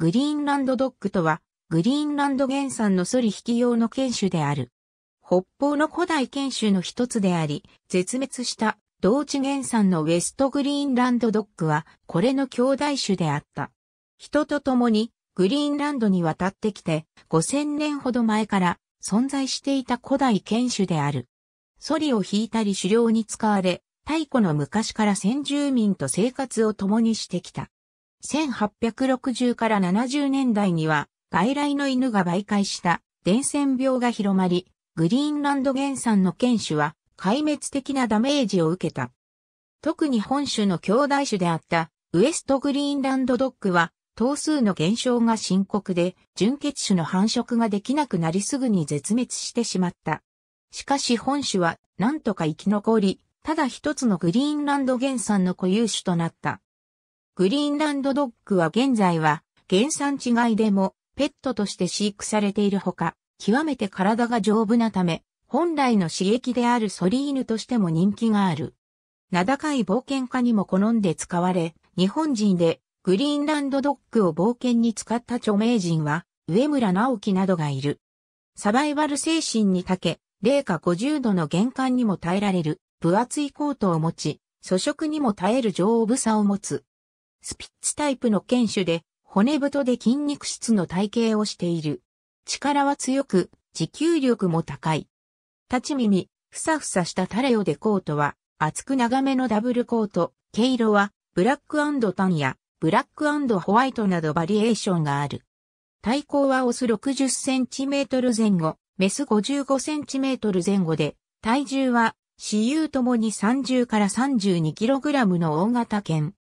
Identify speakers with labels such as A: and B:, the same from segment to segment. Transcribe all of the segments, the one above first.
A: グリーンランドドッグとは、グリーンランド原産のソリ引き用の犬種である。北方の古代犬種の一つであり、絶滅した同地原産のウェストグリーンランドドッグは、これの兄弟種であった。人と共に、グリーンランドに渡ってきて、5000年ほど前から存在していた古代犬種である。ソリを引いたり狩猟に使われ、太古の昔から先住民と生活を共にしてきた。1860から70年代には外来の犬が媒介した伝染病が広まり、グリーンランド原産の犬種は壊滅的なダメージを受けた。特に本種の兄弟種であったウエストグリーンランドドッグは頭数の減少が深刻で純血種の繁殖ができなくなりすぐに絶滅してしまった。しかし本種は何とか生き残り、ただ一つのグリーンランド原産の固有種となった。グリーンランドドッグは現在は原産地外でもペットとして飼育されているほか、極めて体が丈夫なため、本来の刺激であるソリ犬としても人気がある。名高い冒険家にも好んで使われ、日本人でグリーンランドドッグを冒険に使った著名人は、上村直樹などがいる。サバイバル精神に長け、零下50度の玄関にも耐えられる、分厚いコートを持ち、素食にも耐える丈夫さを持つ。スピッツタイプの犬種で、骨太で筋肉質の体型をしている。力は強く、持久力も高い。立ち耳、ふさふさしたタレオでコートは、厚く長めのダブルコート、毛色は、ブラックタンや、ブラックホワイトなどバリエーションがある。体高はオス 60cm 前後、メス 55cm 前後で、体重は、私有ともに30から 32kg の大型犬。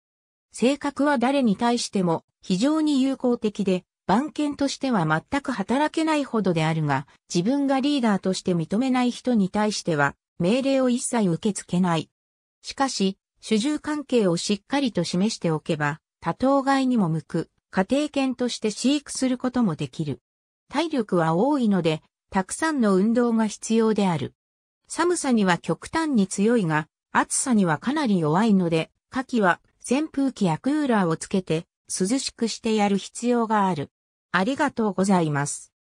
A: 性格は誰に対しても非常に友好的で、番犬としては全く働けないほどであるが、自分がリーダーとして認めない人に対しては、命令を一切受け付けない。しかし、主従関係をしっかりと示しておけば、多頭外にも向く、家庭犬として飼育することもできる。体力は多いので、たくさんの運動が必要である。寒さには極端に強いが、暑さにはかなり弱いので、夏季は扇風機やクーラーをつけて涼しくしてやる必要がある。ありがとうございます。